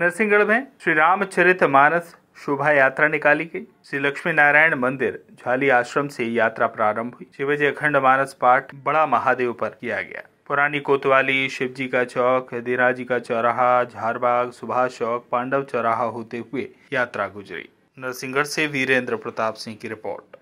नरसिंहगढ़ में श्री रामचरित मानस शोभा यात्रा निकाली गई श्री लक्ष्मी नारायण मंदिर झाली आश्रम से यात्रा प्रारंभ हुई शिवजी अखंड मानस पाठ बड़ा महादेव पर किया गया पुरानी कोतवाली शिवजी का चौक जी का चौराहा झारबाग सुभाष चौक पांडव चौराहा होते हुए यात्रा गुजरी नरसिंहगढ़ से वीरेंद्र प्रताप सिंह की रिपोर्ट